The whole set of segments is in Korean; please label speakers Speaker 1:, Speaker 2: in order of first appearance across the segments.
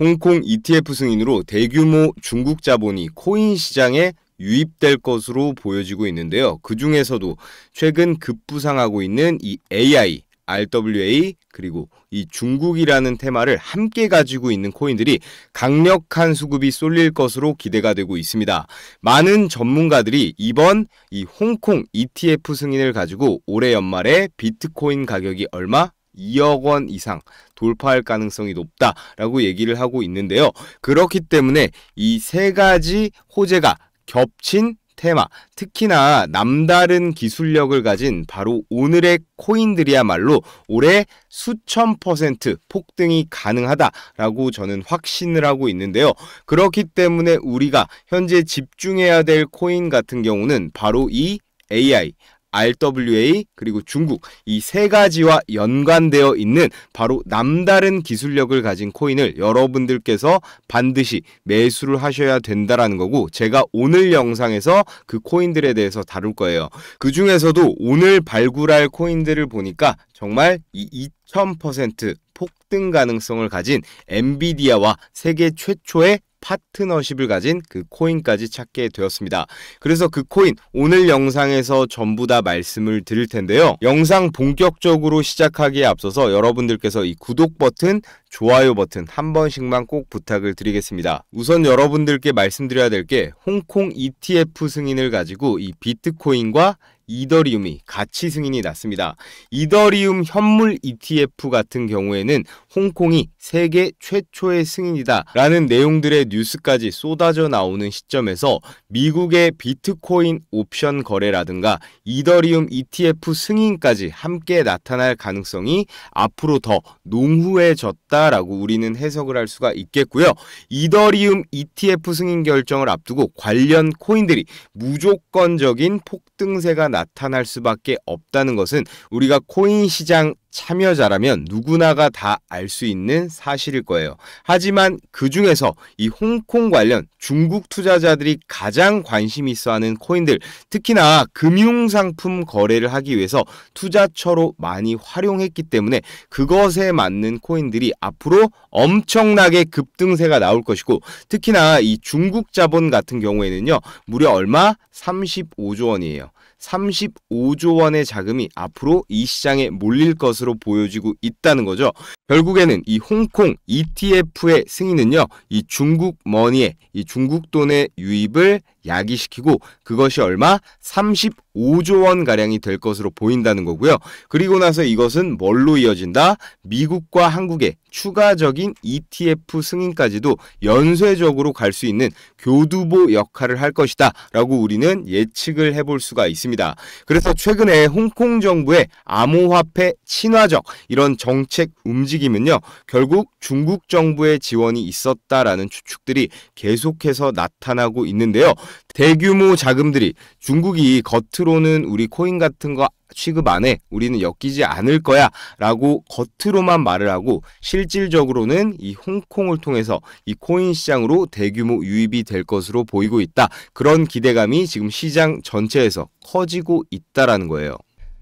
Speaker 1: 홍콩 ETF 승인으로 대규모 중국 자본이 코인 시장에 유입될 것으로 보여지고 있는데요. 그 중에서도 최근 급부상하고 있는 이 AI, RWA 그리고 이 중국이라는 테마를 함께 가지고 있는 코인들이 강력한 수급이 쏠릴 것으로 기대가 되고 있습니다. 많은 전문가들이 이번 이 홍콩 ETF 승인을 가지고 올해 연말에 비트코인 가격이 얼마 2억 원 이상 돌파할 가능성이 높다라고 얘기를 하고 있는데요. 그렇기 때문에 이 세 가지 호재가 겹친 테마, 특히나 남다른 기술력을 가진 바로 오늘의 코인들이야말로 올해 수천 퍼센트 폭등이 가능하다라고 저는 확신을 하고 있는데요. 그렇기 때문에 우리가 현재 집중해야 될 코인 같은 경우는 바로 이 AI RWA 그리고 중국 이 세 가지와 연관되어 있는 바로 남다른 기술력을 가진 코인을 여러분들께서 반드시 매수를 하셔야 된다라는 거고 제가 오늘 영상에서 그 코인들에 대해서 다룰 거예요. 그 중에서도 오늘 발굴할 코인들을 보니까 정말 이 2000% 폭등 가능성을 가진 엔비디아와 세계 최초의 파트너십을 가진 그 코인까지 찾게 되었습니다. 그래서 그 코인 오늘 영상에서 전부 다 말씀을 드릴 텐데요. 영상 본격적으로 시작하기에 앞서서 여러분들께서 이 구독 버튼, 좋아요 버튼 한 번씩만 꼭 부탁을 드리겠습니다. 우선 여러분들께 말씀드려야 될 게 홍콩 ETF 승인을 가지고 이 비트코인과 이더리움이 가치 승인이 났습니다. 이더리움 현물 ETF 같은 경우에는 홍콩이 세계 최초의 승인이다 라는 내용들의 뉴스까지 쏟아져 나오는 시점에서 미국의 비트코인 옵션 거래라든가 이더리움 ETF 승인까지 함께 나타날 가능성이 앞으로 더 농후해졌다라고 우리는 해석을 할 수가 있겠고요. 이더리움 ETF 승인 결정을 앞두고 관련 코인들이 무조건적인 폭등세가 나타날 수밖에 없다는 것은 우리가 코인 시장 참여자라면 누구나가 다 알 수 있는 사실일 거예요. 하지만 그 중에서 이 홍콩 관련 중국 투자자들이 가장 관심 있어 하는 코인들, 특히나 금융상품 거래를 하기 위해서 투자처로 많이 활용했기 때문에 그것에 맞는 코인들이 앞으로 엄청나게 급등세가 나올 것이고 특히나 이 중국 자본 같은 경우에는요, 무려 얼마? 35조 원이에요. 35조 원의 자금이 앞으로 이 시장에 몰릴 것으로 보여지고 있다는 거죠. 결국에는 이 홍콩 ETF의 승인은요, 이 중국 머니에 이 중국 돈의 유입을 야기시키고 그것이 얼마? 35 5조 원 가량이 될 것으로 보인다는 거고요. 그리고 나서 이것은 뭘로 이어진다? 미국과 한국의 추가적인 ETF 승인까지도 연쇄적으로 갈 수 있는 교두보 역할을 할 것이다 라고 우리는 예측을 해볼 수가 있습니다. 그래서 최근에 홍콩 정부의 암호화폐 친화적 이런 정책 움직임은요. 결국 중국 정부의 지원이 있었다라는 추측들이 계속해서 나타나고 있는데요. 대규모 자금들이 중국이 겉 겉으로는 우리 코인 같은 거 취급 안 해. 우리는 엮이지 않을 거야. 라고 겉으로만 말을 하고 실질적으로는 이 홍콩을 통해서 이 코인 시장으로 대규모 유입이 될 것으로 보이고 있다. 그런 기대감이 지금 시장 전체에서 커지고 있다라는 거예요.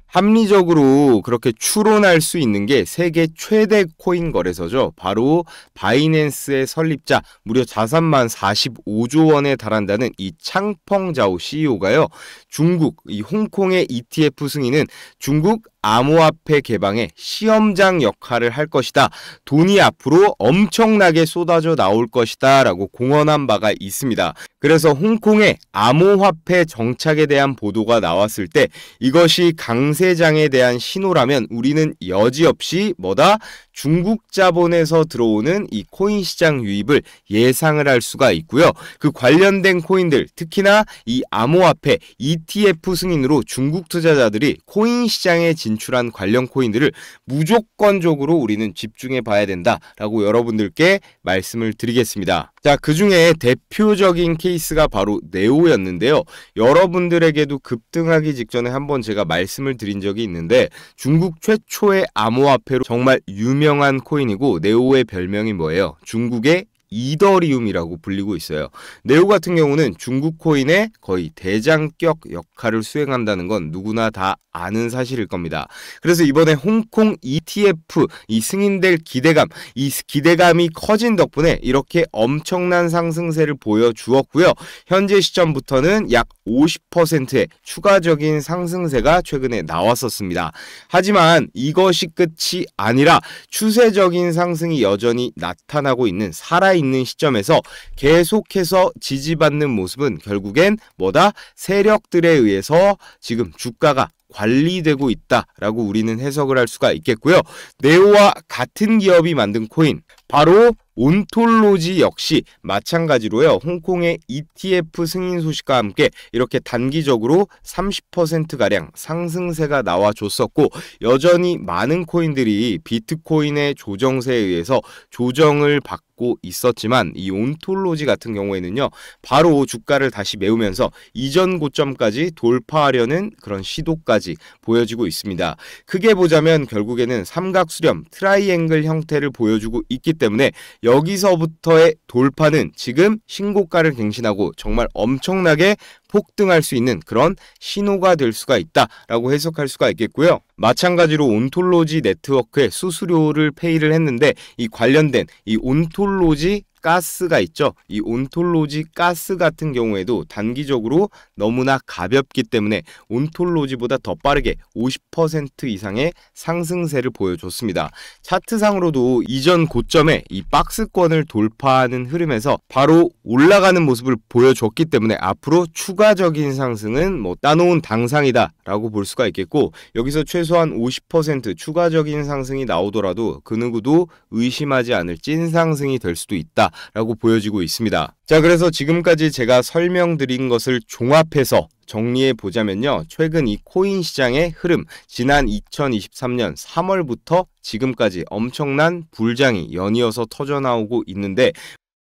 Speaker 1: 합리적으로 그렇게 추론할 수 있는 게 세계 최대 코인 거래소죠. 바로 바이낸스의 설립자 무려 자산만 45조 원에 달한다는 이 창펑자오 CEO가요. 중국 이 홍콩의 ETF 승인은 중국 암호화폐 개방의 시험장 역할을 할 것이다. 돈이 앞으로 엄청나게 쏟아져 나올 것이다. 라고 공언한 바가 있습니다. 그래서 홍콩의 암호화폐 정착에 대한 보도가 나왔을 때 이것이 강세장에 대한 신호라면 우리는 여지없이 뭐다? 중국 자본에서 들어오는 이 코인 시장 유입을 예상을 할 수가 있고요. 그 관련된 코인들, 특히나 이 암호화폐 ETF 승인으로 중국 투자자들이 코인 시장에 진출한 관련 코인들을 무조건적으로 우리는 집중해 봐야 된다라고 여러분들께 말씀을 드리겠습니다. 자, 그 중에 대표적인 케이스가 바로 네오였는데요. 여러분들에게도 급등하기 직전에 한번 제가 말씀을 드린 적이 있는데 중국 최초의 암호화폐로 정말 유명 유명한 코인이고 네오의 별명이 뭐예요? 중국의 이더리움이라고 불리고 있어요. 네오 같은 경우는 중국 코인의 거의 대장격 역할을 수행한다는 건 누구나 다 아는 사실일 겁니다. 그래서 이번에 홍콩 ETF 이 승인될 기대감, 이 기대감이 커진 덕분에 이렇게 엄청난 상승세를 보여주었고요. 현재 시점부터는 약 50%의 추가적인 상승세가 최근에 나왔었습니다. 하지만 이것이 끝이 아니라 추세적인 상승이 여전히 나타나고 있는 살아 있는 시점에서 계속해서 지지받는 모습은 결국엔 뭐다? 세력들에 의해서 지금 주가가 관리되고 있다라고 우리는 해석을 할 수가 있겠고요. 네오와 같은 기업이 만든 코인 바로 온톨로지 역시 마찬가지로요. 홍콩의 ETF 승인 소식과 함께 이렇게 단기적으로 30%가량 상승세가 나와줬었고 여전히 많은 코인들이 비트코인의 조정세에 의해서 조정을 받고 있었지만 이 온톨로지 같은 경우에는요. 바로 주가를 다시 메우면서 이전 고점까지 돌파하려는 그런 시도까지 보여지고 있습니다. 크게 보자면 결국에는 삼각수렴 트라이앵글 형태를 보여주고 있기 때문에 여기서부터의 돌파는 지금 신고가를 갱신하고 정말 엄청나게 폭등할 수 있는 그런 신호가 될 수가 있다라고 해석할 수가 있겠고요. 마찬가지로 온톨로지 네트워크에 수수료를 페이를 했는데 이 관련된 이 온톨로지 가스가 있죠. 이 온톨로지 가스 같은 경우에도 단기적으로 너무나 가볍기 때문에 온톨로지보다 더 빠르게 50% 이상의 상승세를 보여줬습니다. 차트상으로도 이전 고점에 이 박스권을 돌파하는 흐름에서 바로 올라가는 모습을 보여줬기 때문에 앞으로 추가적인 상승은 뭐 따놓은 당상이다 라고 볼 수가 있겠고 여기서 최소한 50% 추가적인 상승이 나오더라도 그 누구도 의심하지 않을 찐상승이 될 수도 있다 라고 보여지고 있습니다. 자, 그래서 지금까지 제가 설명드린 것을 종합해서 정리해 보자면요. 최근 이 코인 시장의 흐름, 지난 2023년 3월부터 지금까지 엄청난 불장이 연이어서 터져나오고 있는데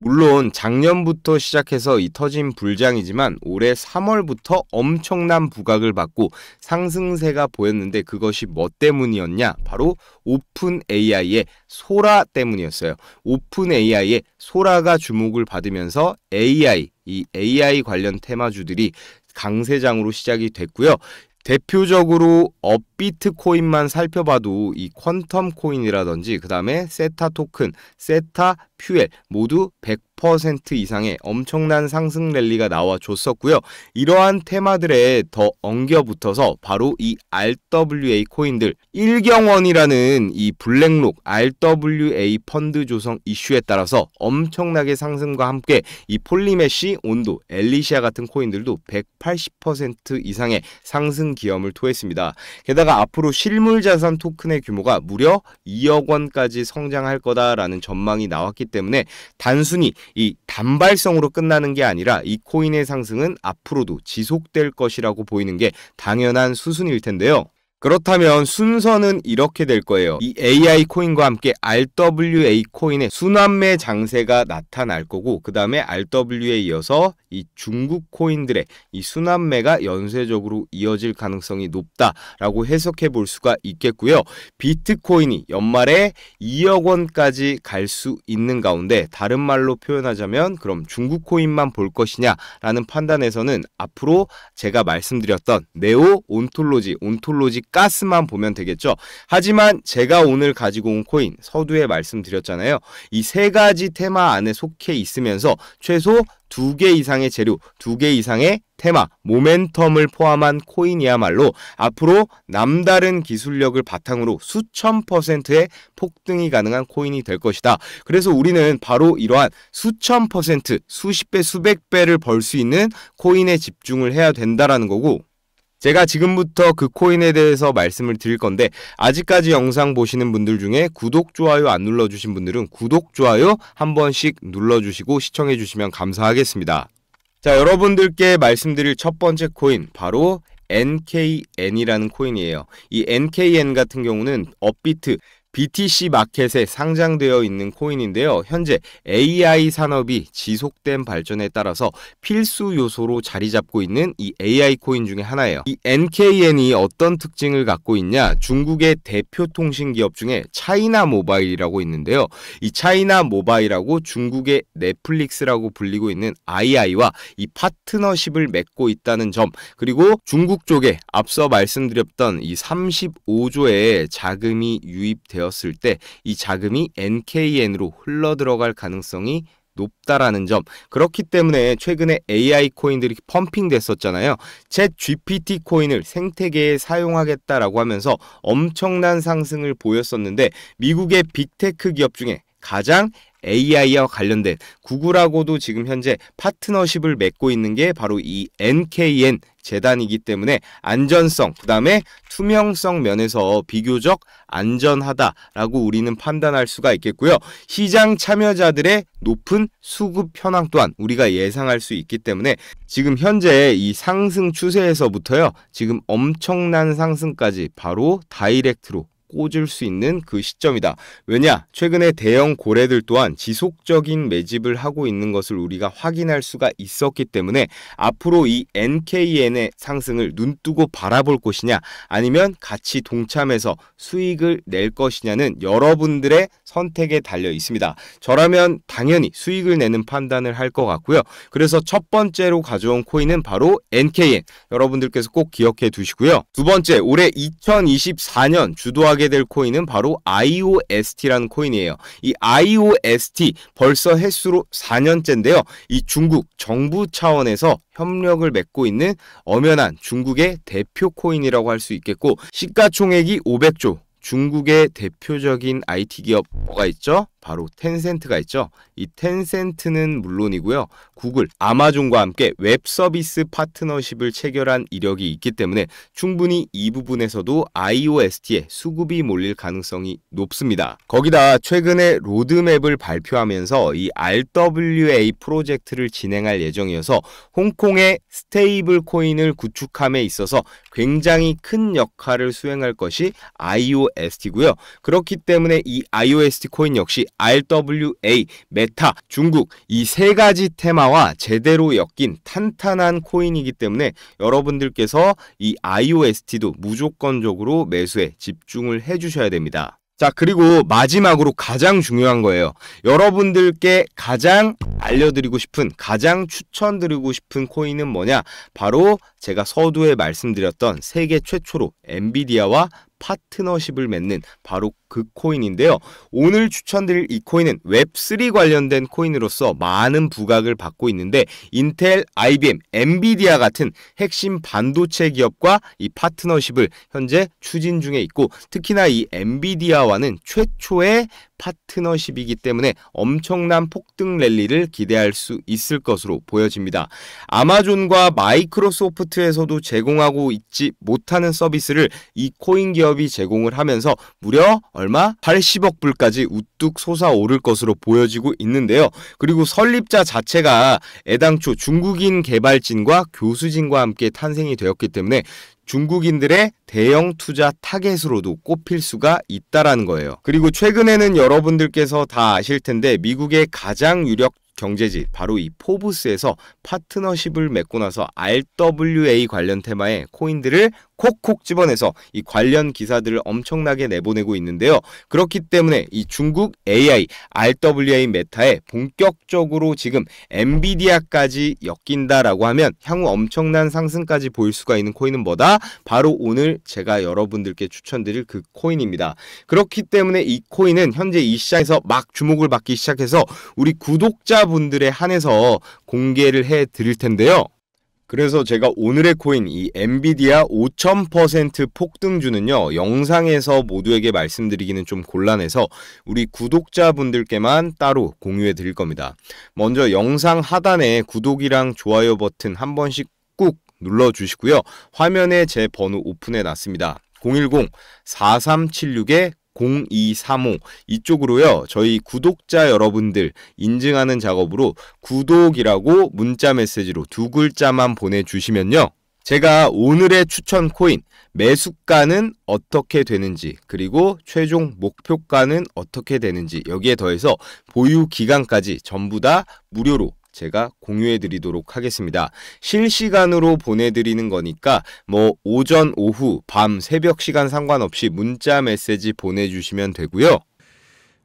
Speaker 1: 물론 작년부터 시작해서 이 터진 불장이지만 올해 3월부터 엄청난 부각을 받고 상승세가 보였는데 그것이 뭐 때문이었냐? 바로 오픈 AI의 소라 때문이었어요. 오픈 AI의 소라가 주목을 받으면서 AI, 이 AI 관련 테마주들이 강세장으로 시작이 됐고요. 대표적으로 업비트 코인만 살펴봐도 이 퀀텀 코인이라든지 그 다음에 세타 토큰, 세타 퓨엘 모두 100% 이상의 엄청난 상승 랠리가 나와줬었고요. 이러한 테마들에 더 엉겨붙어서 바로 이 RWA 코인들 일경원이라는 이 블랙록 RWA 펀드 조성 이슈에 따라서 엄청나게 상승과 함께 이 폴리메시, 온도, 엘리시아 같은 코인들도 180% 이상의 상승 기염을 토했습니다. 게다가 앞으로 실물 자산 토큰의 규모가 무려 2억 원까지 성장할 거다라는 전망이 나왔기 했기 때문에 단순히 이 단발성으로 끝나는 게 아니라 이 코인의 상승은 앞으로도 지속될 것이라고 보이는 게 당연한 수순일 텐데요. 그렇다면 순서는 이렇게 될 거예요. 이 AI 코인과 함께 RWA 코인의 순환매 장세가 나타날 거고 그 다음에 RWA에 이어서 이 중국 코인들의 이 순환매가 연쇄적으로 이어질 가능성이 높다라고 해석해 볼 수가 있겠고요. 비트코인이 연말에 2억 원까지 갈 수 있는 가운데 다른 말로 표현하자면 그럼 중국 코인만 볼 것이냐라는 판단에서는 앞으로 제가 말씀드렸던 네오 온톨로지, 온톨로지 가스만 보면 되겠죠. 하지만 제가 오늘 가지고 온 코인 서두에 말씀드렸잖아요. 이 세 가지 테마 안에 속해 있으면서 최소 두 개 이상의 재료, 두 개 이상의 테마, 모멘텀을 포함한 코인이야말로 앞으로 남다른 기술력을 바탕으로 수천 퍼센트의 폭등이 가능한 코인이 될 것이다. 그래서 우리는 바로 이러한 수천 퍼센트, 수십 배, 수백 배를 벌 수 있는 코인에 집중을 해야 된다라는 거고 제가 지금부터 그 코인에 대해서 말씀을 드릴 건데 아직까지 영상 보시는 분들 중에 구독, 좋아요 안 눌러주신 분들은 구독, 좋아요 한 번씩 눌러주시고 시청해주시면 감사하겠습니다. 자, 여러분들께 말씀드릴 첫 번째 코인 바로 NKN이라는 코인이에요. 이 NKN 같은 경우는 업비트, BTC 마켓에 상장되어 있는 코인인데요. 현재 AI 산업이 지속된 발전에 따라서 필수 요소로 자리 잡고 있는 이 AI 코인 중에 하나예요. 이 NKN이 어떤 특징을 갖고 있냐? 중국의 대표 통신 기업 중에 차이나 모바일이라고 있는데요. 이 차이나 모바일하고 중국의 넷플릭스라고 불리고 있는 II와 이 파트너십을 맺고 있다는 점, 그리고 중국 쪽에 앞서 말씀드렸던 이 35조의 자금이 유입되어 되었을 때 이 자금이 NKN으로 흘러 들어갈 가능성이 높다라는 점. 그렇기 때문에 최근에 AI 코인들이 펌핑됐었잖아요. 챗 GPT 코인을 생태계에 사용하겠다라고 하면서 엄청난 상승을 보였었는데 미국의 빅테크 기업 중에 가장 AI와 관련된 구글하고도 지금 현재 파트너십을 맺고 있는 게 바로 이 NKN 재단이기 때문에 안전성, 그 다음에 투명성 면에서 비교적 안전하다라고 우리는 판단할 수가 있겠고요. 시장 참여자들의 높은 수급 현황 또한 우리가 예상할 수 있기 때문에 지금 현재 이 상승 추세에서부터요. 지금 엄청난 상승까지 바로 다이렉트로 꽂을 수 있는 그 시점이다. 왜냐? 최근에 대형 고래들 또한 지속적인 매집을 하고 있는 것을 우리가 확인할 수가 있었기 때문에 앞으로 이 NKN의 상승을 눈뜨고 바라볼 것이냐 아니면 같이 동참해서 수익을 낼 것이냐는 여러분들의 선택에 달려 있습니다. 저라면 당연히 수익을 내는 판단을 할 것 같고요. 그래서 첫 번째로 가져온 코인은 바로 NKN. 여러분들께서 꼭 기억해 두시고요. 두 번째, 올해 2024년 주도한 가게 될 코인은 바로 IOST라는 코인이에요. 이 IOST 벌써 횟수로 4년째인데요. 이 중국 정부 차원에서 협력을 맺고 있는 엄연한 중국의 대표 코인이라고 할 수 있겠고 시가총액이 500조, 중국의 대표적인 IT 기업 뭐가 있죠? 바로 텐센트가 있죠. 이 텐센트는 물론이고요. 구글, 아마존과 함께 웹 서비스 파트너십을 체결한 이력이 있기 때문에 충분히 이 부분에서도 iOST에 수급이 몰릴 가능성이 높습니다. 거기다 최근에 로드맵을 발표하면서 이 RWA 프로젝트를 진행할 예정이어서 홍콩의 스테이블 코인을 구축함에 있어서 굉장히 큰 역할을 수행할 것이 iOST고요. 그렇기 때문에 이 iOST 코인 역시 RWA, 메타, 중국 이 세 가지 테마와 제대로 엮인 탄탄한 코인이기 때문에 여러분들께서 이 IOST도 무조건적으로 매수에 집중을 해주셔야 됩니다. 자, 그리고 마지막으로 가장 중요한 거예요. 여러분들께 가장 알려드리고 싶은, 가장 추천드리고 싶은 코인은 뭐냐? 바로 제가 서두에 말씀드렸던 세계 최초로 엔비디아와 파트너십을 맺는 바로 그 코인인데요. 오늘 추천드릴 이 코인은 웹3 관련된 코인으로서 많은 부각을 받고 있는데 인텔, IBM, 엔비디아 같은 핵심 반도체 기업과 이 파트너십을 현재 추진 중에 있고 특히나 이 엔비디아와는 최초의 파트너십이기 때문에 엄청난 폭등 랠리를 기대할 수 있을 것으로 보여집니다. 아마존과 마이크로소프트에서도 제공하고 있지 못하는 서비스를 이 코인 기업이 제공을 하면서 무려 얼마 80억 불까지 우뚝 솟아오를 것으로 보여지고 있는데요. 그리고 설립자 자체가 애당초 중국인 개발진과 교수진과 함께 탄생이 되었기 때문에 중국인들의 대형 투자 타겟으로도 꼽힐 수가 있다라는 거예요. 그리고 최근에는 여러분들께서 다 아실 텐데 미국의 가장 유력 경제지 바로 이 포브스에서 파트너십을 맺고 나서 RWA 관련 테마의 코인들을 콕콕 집어내서 이 관련 기사들을 엄청나게 내보내고 있는데요. 그렇기 때문에 이 중국 AI, RWA 메타에 본격적으로 지금 엔비디아까지 엮인다라고 하면 향후 엄청난 상승까지 보일 수가 있는 코인은 뭐다? 바로 오늘 제가 여러분들께 추천드릴 그 코인입니다. 그렇기 때문에 이 코인은 현재 이 시장에서 막 주목을 받기 시작해서 우리 구독자 청취자분들에 한해서 공개를 해 드릴 텐데요. 그래서 제가 오늘의 코인 이 엔비디아 5000% 폭등주는요 영상에서 모두에게 말씀드리기는 좀 곤란해서 우리 구독자분들께만 따로 공유해 드릴 겁니다 먼저 영상 하단에 구독이랑 좋아요 버튼 한 번씩 꾹 눌러 주시고요 화면에 제 번호 오픈해 놨습니다 010-4376-9 0235 이쪽으로요. 저희 구독자 여러분들 인증하는 작업으로 구독이라고 문자 메시지로 두 글자만 보내주시면요. 제가 오늘의 추천 코인 매수가는 어떻게 되는지 그리고 최종 목표가는 어떻게 되는지 여기에 더해서 보유 기간까지 전부 다 무료로 제가 공유해 드리도록 하겠습니다. 실시간으로 보내드리는 거니까 뭐 오전, 오후, 밤, 새벽 시간 상관없이 문자 메시지 보내주시면 되고요.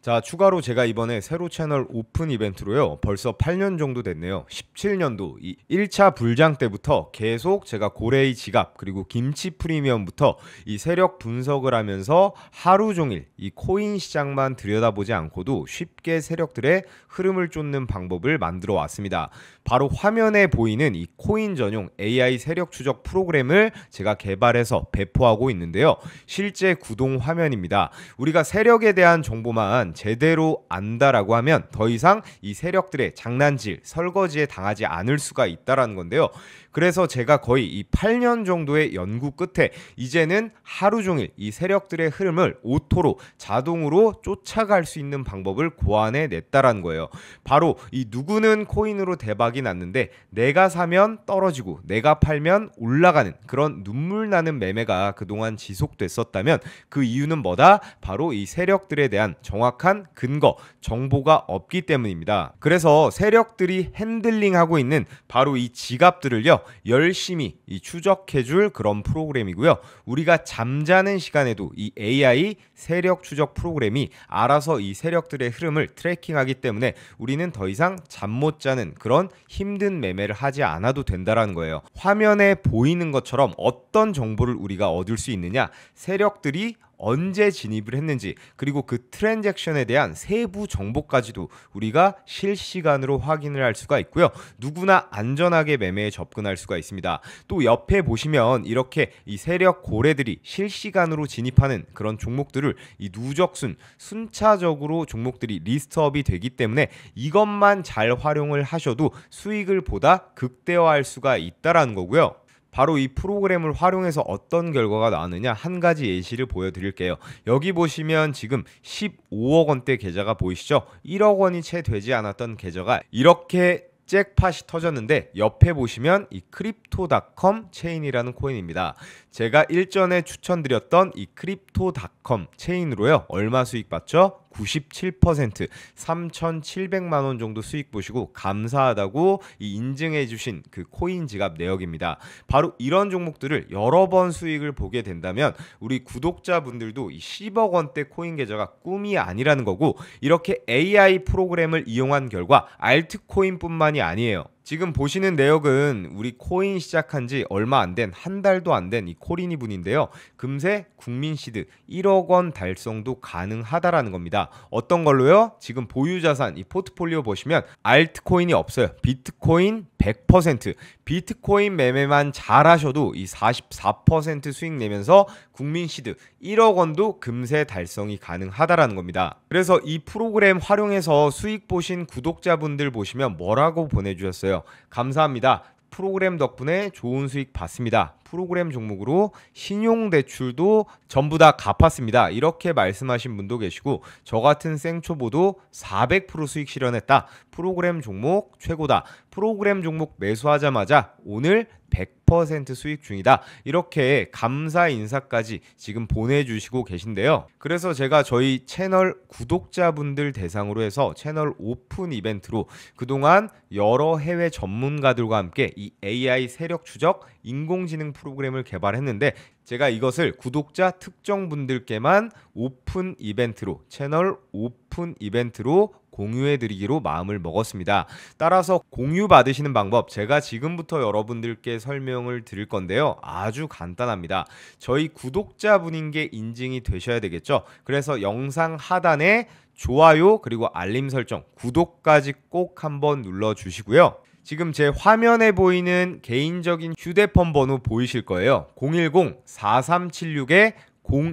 Speaker 1: 자, 추가로 제가 이번에 새로 채널 오픈 이벤트로요. 벌써 8년 정도 됐네요. 17년도 이 1차 불장 때부터 계속 제가 고래의 지갑 그리고 김치 프리미엄부터 이 세력 분석을 하면서 하루 종일 이 코인 시장만 들여다보지 않고도 쉽게 세력들의 흐름을 쫓는 방법을 만들어 왔습니다. 바로 화면에 보이는 이 코인 전용 AI 세력 추적 프로그램을 제가 개발해서 배포하고 있는데요. 실제 구동 화면입니다. 우리가 세력에 대한 정보만 제대로 안다라고 하면 더 이상 이 세력들의 장난질, 설거지에 당하지 않을 수가 있다라는 건데요. 그래서 제가 거의 이 8년 정도의 연구 끝에 이제는 하루 종일 이 세력들의 흐름을 오토로 자동으로 쫓아갈 수 있는 방법을 고안해 냈다라는 거예요. 거예요. 바로 이 누구는 코인으로 대박이 났는데 내가 사면 떨어지고 내가 팔면 올라가는 그런 눈물 나는 매매가 그동안 지속됐었다면 그 이유는 뭐다? 바로 이 세력들에 대한 정확한 근거, 정보가 없기 때문입니다. 그래서 세력들이 핸들링하고 있는 바로 이 지갑들을요, 열심히 이 추적해줄 그런 프로그램이고요. 우리가 잠자는 시간에도 이 AI 세력 추적 프로그램이 알아서 이 세력들의 흐름을 트래킹하기 때문에 우리는 더 이상 잠 못 자는 그런 힘든 매매를 하지 않아도 된다라는 거예요. 화면에 보이는 것처럼 어떤 정보를 우리가 얻을 수 있느냐? 세력들이 언제 진입을 했는지 그리고 그 트랜잭션에 대한 세부 정보까지도 우리가 실시간으로 확인을 할 수가 있고요. 누구나 안전하게 매매에 접근할 수가 있습니다. 또 옆에 보시면 이렇게 이 세력 고래들이 실시간으로 진입하는 그런 종목들을 이 누적순 순차적으로 종목들이 리스트업이 되기 때문에 이것만 잘 활용을 하셔도 수익을 보다 극대화할 수가 있다라는 거고요. 바로 이 프로그램을 활용해서 어떤 결과가 나오느냐 한 가지 예시를 보여드릴게요. 여기 보시면 지금 15억 원대 계좌가 보이시죠? 1억 원이 채 되지 않았던 계좌가 이렇게 잭팟이 터졌는데 옆에 보시면 이 크립토닷컴 체인이라는 코인입니다. 제가 일전에 추천드렸던 이 크립토닷컴 체인으로요. 얼마 수익 받죠97% 3,700만 원 정도 수익 보시고 감사하다고 인증해 주신 그 코인 지갑 내역입니다. 바로 이런 종목들을 여러 번 수익을 보게 된다면 우리 구독자분들도 이 10억 원대 코인 계좌가 꿈이 아니라는 거고 이렇게 AI 프로그램을 이용한 결과 알트코인뿐만이 아니에요. 지금 보시는 내역은 우리 코인 시작한 지 얼마 안 된 한 달도 안 된 이 코린이 분인데요. 금세 국민 시드 1억 원 달성도 가능하다라는 겁니다. 어떤 걸로요? 지금 보유 자산 이 포트폴리오 보시면 알트코인이 없어요. 비트코인 100%, 비트코인 매매만 잘하셔도 이 44% 수익 내면서 국민 시드 1억 원도 금세 달성이 가능하다라는 겁니다. 그래서 이 프로그램 활용해서 수익 보신 구독자분들 보시면 뭐라고 보내주셨어요? 감사합니다. 프로그램 덕분에 좋은 수익 받습니다 프로그램 종목으로 신용대출도 전부 다 갚았습니다. 이렇게 말씀하신 분도 계시고 저 같은 생초보도 400% 수익 실현했다. 프로그램 종목 최고다. 프로그램 종목 매수하자마자 오늘 100% 수익 중이다. 이렇게 감사 인사까지 지금 보내주시고 계신데요. 그래서 제가 저희 채널 구독자분들 대상으로 해서 채널 오픈 이벤트로 그동안 여러 해외 전문가들과 함께 이 AI 세력 추적, 인공지능 프로그램을 개발했는데 제가 이것을 구독자 특정 분들께만 오픈 이벤트로 채널 오픈 이벤트로 공유해 드리기로 마음을 먹었습니다. 따라서 공유 받으시는 방법 제가 지금부터 여러분들께 설명을 드릴 건데요. 아주 간단합니다. 저희 구독자분인 게 인증이 되셔야 되겠죠. 그래서 영상 하단에 좋아요 그리고 알림 설정 구독까지 꼭 한번 눌러 주시고요. 지금 제 화면에 보이는 개인적인 휴대폰 번호 보이실 거예요. 0 1 0 4 3 7 6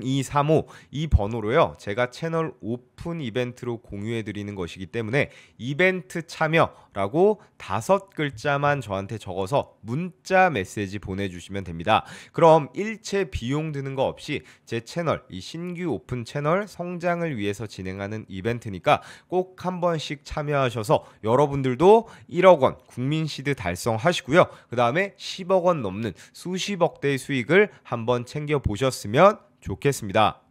Speaker 1: 0235 이 번호로요. 제가 채널 오픈 이벤트로 공유해 드리는 것이기 때문에 이벤트 참여 라고 다섯 글자만 저한테 적어서 문자 메시지 보내주시면 됩니다. 그럼 일체 비용 드는 거 없이 제 채널, 이 신규 오픈 채널 성장을 위해서 진행하는 이벤트니까 꼭 한 번씩 참여하셔서 여러분들도 1억 원 국민시드 달성하시고요. 그 다음에 10억 원 넘는 수십억 대의 수익을 한번 챙겨보셨으면 좋겠습니다.